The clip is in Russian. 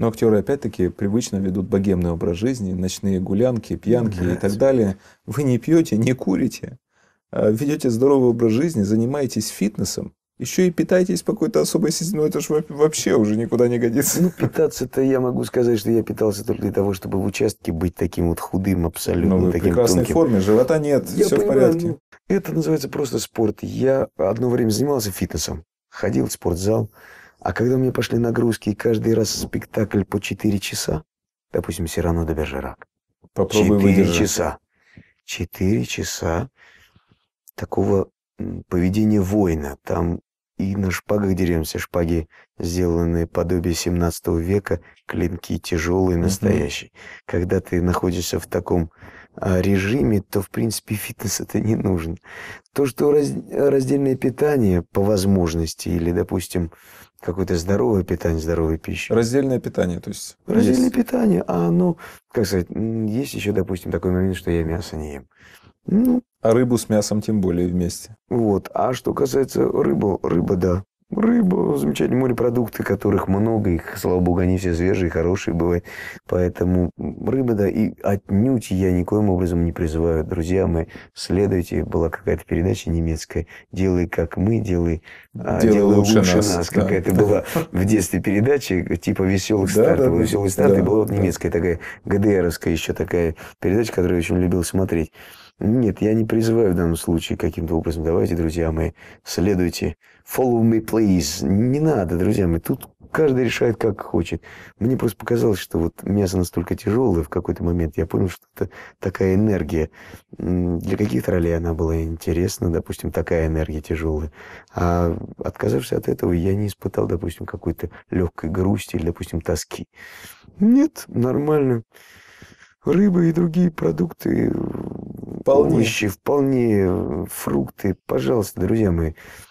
Но актеры опять-таки привычно ведут богемный образ жизни, ночные гулянки, пьянки да, и так далее. Вы не пьете, не курите, а ведете здоровый образ жизни, занимаетесь фитнесом, еще и питаетесь по какой-то особой системе. Ну, это же вообще уже никуда не годится. Ну, питаться-то я могу сказать, что я питался только для того, чтобы в участке быть таким вот худым абсолютно. Но ну, вы таким в прекрасной тонким. форме, живота нет, я все понимаю, в порядке. Ну, это называется просто спорт. Я одно время занимался фитнесом, ходил в спортзал, а когда мне пошли нагрузки, и каждый раз спектакль по 4 часа, допустим, Сирано де Бержерак. Попробуй 4 выдержать. часа. 4 часа такого поведения воина. Там и на шпагах деремся. Шпаги, сделанные подобие 17 века, клинки тяжелые, настоящие. Угу. Когда ты находишься в таком режиме, то, в принципе, фитнес это не нужен. То, что раз, раздельное питание по возможности или, допустим, какое-то здоровое питание, здоровая пища. Раздельное питание, то есть? Раздельное есть. питание, а оно, как сказать, есть еще, допустим, такой момент, что я мясо не ем. Ну, а рыбу с мясом тем более вместе. Вот. А что касается рыбы, рыба, да. Рыба, замечательные морепродукты, которых много, их, слава богу, они все свежие, хорошие бывают. Поэтому рыба, да, и отнюдь я никоим образом не призываю, друзья мои, следуйте, была какая-то передача немецкая, делай как мы, делай, а, делай, делай лучше, лучше нас, нас да. какая-то была в детстве передача, типа веселых стартов, да, веселый старт, и была немецкая такая, ГДРовская еще такая передача, которую я очень любил смотреть. Нет, я не призываю в данном случае каким-то образом. Давайте, друзья мои, следуйте. Follow me, please. Не надо, друзья мои. Тут каждый решает, как хочет. Мне просто показалось, что вот мясо настолько тяжелое в какой-то момент. Я понял, что это такая энергия. Для каких ролей она была интересна, допустим, такая энергия тяжелая. А отказавшись от этого, я не испытал, допустим, какой-то легкой грусти или, допустим, тоски. Нет, нормально. Рыба и другие продукты вполне. овощи, вполне э, фрукты. Пожалуйста, друзья мои,